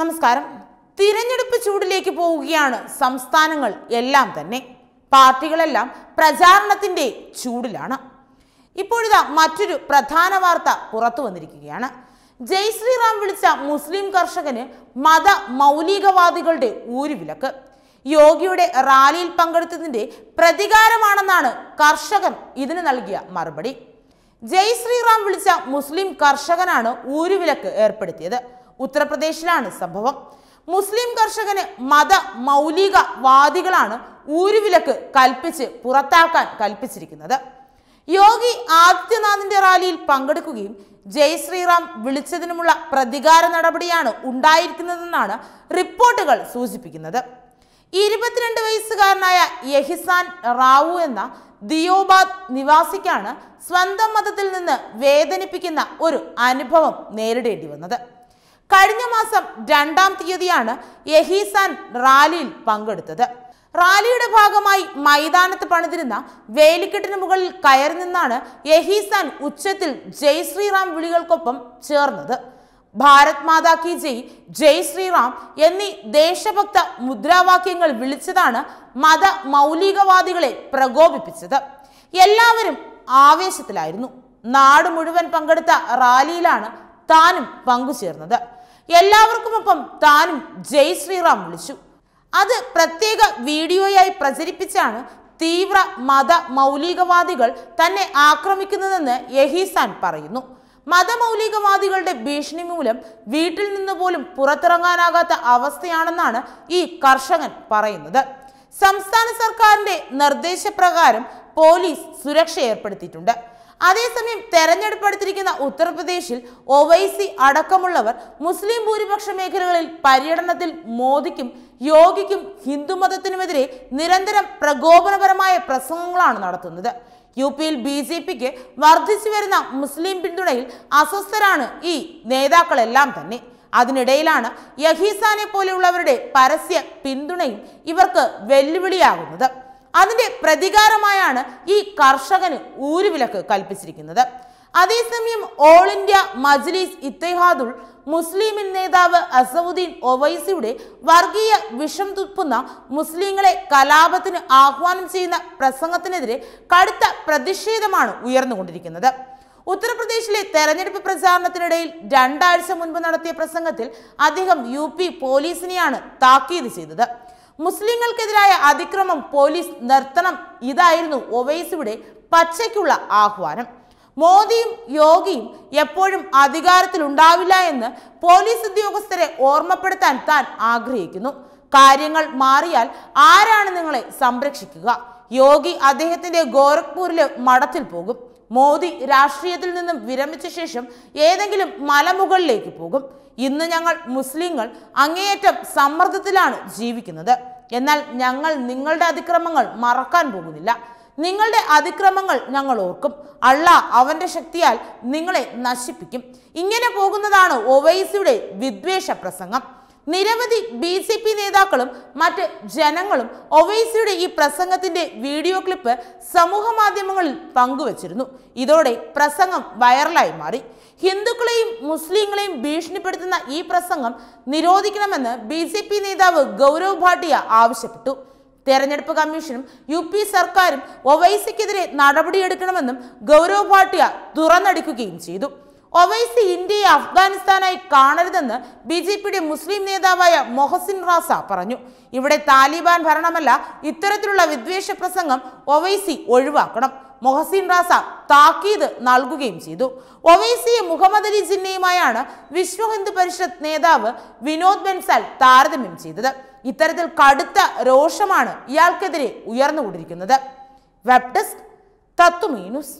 നമസ്കാരം തിരഞ്ഞെടുപ്പ് ചൂടിലേക്ക് പോവുകയാണ് സംസ്ഥാനങ്ങൾ എല്ലാം തന്നെ പാർട്ടികളെല്ലാം പ്രചാരണത്തിൻ്റെ ചൂടിലാണ് ഇപ്പോഴിതാ മറ്റൊരു പ്രധാന വാർത്ത പുറത്തു വന്നിരിക്കുകയാണ് ജയ് ശ്രീറാം വിളിച്ച മുസ്ലിം കർഷകന് മത മൗലികവാദികളുടെ ഊരുവിലക്ക് യോഗിയുടെ റാലിയിൽ പങ്കെടുത്തതിൻ്റെ പ്രതികാരമാണെന്നാണ് കർഷകൻ ഇതിന് നൽകിയ മറുപടി ജയ് ശ്രീറാം വിളിച്ച മുസ്ലിം കർഷകനാണ് ഊരുവിലക്ക് ഏർപ്പെടുത്തിയത് ഉത്തർപ്രദേശിലാണ് സംഭവം മുസ്ലിം കർഷകന് മത മൗലിക വാദികളാണ് ഊരുവിലക്ക് കൽപ്പിച്ച് പുറത്താക്കാൻ കൽപ്പിച്ചിരിക്കുന്നത് യോഗി ആദിത്യനാഥിന്റെ റാലിയിൽ പങ്കെടുക്കുകയും ജയ് ശ്രീറാം വിളിച്ചതിനുമുള്ള പ്രതികാര നടപടിയാണ് ഉണ്ടായിരിക്കുന്നതെന്നാണ് റിപ്പോർട്ടുകൾ സൂചിപ്പിക്കുന്നത് ഇരുപത്തിരണ്ട് വയസ്സുകാരനായ യഹിസാൻ റാവു എന്ന ദിയോബാദ് നിവാസിക്കാണ് സ്വന്തം മതത്തിൽ നിന്ന് വേദനിപ്പിക്കുന്ന ഒരു അനുഭവം നേരിടേണ്ടി വന്നത് കഴിഞ്ഞ മാസം രണ്ടാം തീയതിയാണ് യഹീസാൻ റാലിയിൽ പങ്കെടുത്തത് റാലിയുടെ ഭാഗമായി മൈതാനത്ത് പണിതിരുന്ന വേലിക്കെട്ടിന് മുകളിൽ കയറി നിന്നാണ് യഹീസാൻ ഉച്ചത്തിൽ ജയ് ശ്രീറാം വിളികൾക്കൊപ്പം ചേർന്നത് ഭാരത് മാതാ കി ജയ് ജയ് ശ്രീറാം എന്നീ ദേശഭക്ത മുദ്രാവാക്യങ്ങൾ വിളിച്ചതാണ് മത മൗലികവാദികളെ പ്രകോപിപ്പിച്ചത് എല്ലാവരും ആവേശത്തിലായിരുന്നു നാട് മുഴുവൻ പങ്കെടുത്ത റാലിയിലാണ് താനും പങ്കുചേർന്നത് എല്ലാവർക്കുമൊപ്പം താനും ജയ് ശ്രീറാം വിളിച്ചു അത് പ്രത്യേക വീഡിയോയായി പ്രചരിപ്പിച്ചാണ് തീവ്ര മത മൗലികവാദികൾ തന്നെ ആക്രമിക്കുന്നതെന്ന് യഹീസാൻ പറയുന്നു മതമൗലികവാദികളുടെ ഭീഷണി മൂലം വീട്ടിൽ നിന്ന് പോലും പുറത്തിറങ്ങാനാകാത്ത അവസ്ഥയാണെന്നാണ് ഈ കർഷകൻ പറയുന്നത് സംസ്ഥാന സർക്കാരിന്റെ നിർദ്ദേശപ്രകാരം പോലീസ് സുരക്ഷ ഏർപ്പെടുത്തിയിട്ടുണ്ട് അതേസമയം തെരഞ്ഞെടുപ്പെടുത്തിരിക്കുന്ന ഉത്തർപ്രദേശിൽ ഒവൈസി അടക്കമുള്ളവർ മുസ്ലിം ഭൂരിപക്ഷ മേഖലകളിൽ പര്യടനത്തിൽ മോദിക്കും യോഗിക്കും ഹിന്ദുമതത്തിനുമെതിരെ നിരന്തരം പ്രകോപനപരമായ പ്രസംഗങ്ങളാണ് നടത്തുന്നത് യു പിയിൽ ബി ജെ പിക്ക് വർദ്ധിച്ചു വരുന്ന മുസ്ലിം പിന്തുണയിൽ അസ്വസ്ഥരാണ് ഈ നേതാക്കളെല്ലാം തന്നെ അതിനിടയിലാണ് യഹീസാനെ പോലെയുള്ളവരുടെ പരസ്യ പിന്തുണയും ഇവർക്ക് വെല്ലുവിളിയാകുന്നത് അതിൻ്റെ പ്രതികാരമായാണ് ഈ കർഷകന് ഊരുവിലക്ക് കൽപ്പിച്ചിരിക്കുന്നത് അതേസമയം ഓൾ ഇന്ത്യ മജ്ലിസ് ഇത്തേഹാദുൾ മുസ്ലിമിൻ നേതാവ് അസവുദ്ദീൻ ഒവൈസിയുടെ വർഗീയ വിഷം തുപ്പുന്ന മുസ്ലിങ്ങളെ കലാപത്തിന് ആഹ്വാനം ചെയ്യുന്ന പ്രസംഗത്തിനെതിരെ കടുത്ത പ്രതിഷേധമാണ് ഉയർന്നുകൊണ്ടിരിക്കുന്നത് ഉത്തർപ്രദേശിലെ തെരഞ്ഞെടുപ്പ് പ്രചാരണത്തിനിടയിൽ രണ്ടാഴ്ച മുൻപ് നടത്തിയ പ്രസംഗത്തിൽ അദ്ദേഹം യു പോലീസിനെയാണ് താക്കീത് ചെയ്തത് മുസ്ലിങ്ങൾക്കെതിരായ അതിക്രമം പോലീസ് നിർത്തണം ഇതായിരുന്നു ഒവൈസിയുടെ പച്ചയ്ക്കുള്ള ആഹ്വാനം മോദിയും യോഗിയും എപ്പോഴും അധികാരത്തിലുണ്ടാവില്ല എന്ന് പോലീസ് ഉദ്യോഗസ്ഥരെ ഓർമ്മപ്പെടുത്താൻ താൻ ആഗ്രഹിക്കുന്നു കാര്യങ്ങൾ മാറിയാൽ ആരാണ് നിങ്ങളെ സംരക്ഷിക്കുക യോഗി അദ്ദേഹത്തിന്റെ ഗോരഖ്പൂരിലെ മഠത്തിൽ പോകും മോദി രാഷ്ട്രീയത്തിൽ നിന്നും വിരമിച്ച ശേഷം ഏതെങ്കിലും മലമുകളിലേക്ക് പോകും ഇന്ന് ഞങ്ങൾ മുസ്ലിങ്ങൾ അങ്ങേയറ്റം സമ്മർദ്ദത്തിലാണ് ജീവിക്കുന്നത് എന്നാൽ ഞങ്ങൾ നിങ്ങളുടെ അതിക്രമങ്ങൾ മറക്കാൻ പോകുന്നില്ല നിങ്ങളുടെ അതിക്രമങ്ങൾ ഞങ്ങൾ ഓർക്കും അള്ള അവൻ്റെ ശക്തിയാൽ നിങ്ങളെ നശിപ്പിക്കും ഇങ്ങനെ പോകുന്നതാണ് ഒവൈസിയുടെ വിദ്വേഷ പ്രസംഗം നിരവധി ബി സി പി നേതാക്കളും മറ്റ് ജനങ്ങളും ഒവൈസിയുടെ ഈ പ്രസംഗത്തിന്റെ വീഡിയോ ക്ലിപ്പ് സമൂഹ മാധ്യമങ്ങളിൽ പങ്കുവച്ചിരുന്നു ഇതോടെ പ്രസംഗം വൈറലായി മാറി ഹിന്ദുക്കളെയും മുസ്ലിങ്ങളെയും ഭീഷണിപ്പെടുത്തുന്ന ഈ പ്രസംഗം നിരോധിക്കണമെന്ന് ബി സി പി നേതാവ് ഗൗരവ് ഭാട്ടിയ ആവശ്യപ്പെട്ടു തെരഞ്ഞെടുപ്പ് കമ്മീഷനും യു പി സർക്കാരും ഒവൈസിക്കെതിരെ നടപടിയെടുക്കണമെന്നും ഗൗരവ് ഭാട്ടിയ തുറന്നടിക്കുകയും ചെയ്തു ഒവൈസി ഇന്ത്യയെ അഫ്ഗാനിസ്ഥാനായി കാണരുതെന്ന് ബി ജെ പിയുടെ മുസ്ലിം നേതാവായ മൊഹസിൻ റാസ പറഞ്ഞു ഇവിടെ താലിബാൻ ഭരണമല്ല ഇത്തരത്തിലുള്ള വിദ്വേഷ പ്രസംഗം ഒവൈസി ഒഴിവാക്കണം മൊഹസിൻ റാസ താക്കീത് നൽകുകയും ചെയ്തു ഒവൈസിയെ മുഹമ്മദ് അലി ജിന്നയുമായാണ് വിശ്വ ഹിന്ദു പരിഷത്ത് നേതാവ് വിനോദ് ബെൻസാൽ താരതമ്യം ചെയ്തത് ഇത്തരത്തിൽ കടുത്ത രോഷമാണ് ഇയാൾക്കെതിരെ ഉയർന്നുകൊണ്ടിരിക്കുന്നത് വെബ് ഡെസ്ക് തത്തുമീനുസ്